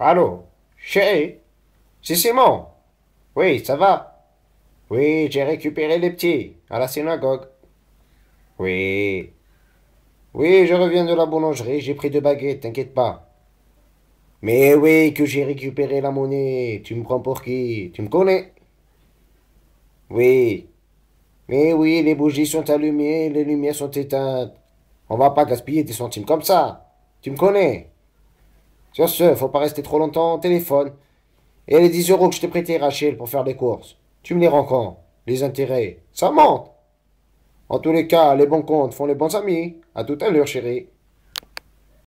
Allô Chérie C'est Simon Oui, ça va Oui, j'ai récupéré les petits à la synagogue. Oui. Oui, je reviens de la boulangerie, j'ai pris deux baguettes, t'inquiète pas. Mais oui, que j'ai récupéré la monnaie, tu me prends pour qui Tu me connais Oui. Mais oui, les bougies sont allumées, les lumières sont éteintes. On va pas gaspiller des centimes comme ça. Tu me connais sur ce, faut pas rester trop longtemps au téléphone. Et les 10 euros que je t'ai prêté, Rachel, pour faire des courses, tu me les rends quand Les intérêts, ça monte En tous les cas, les bons comptes font les bons amis. À tout à l'heure, chérie.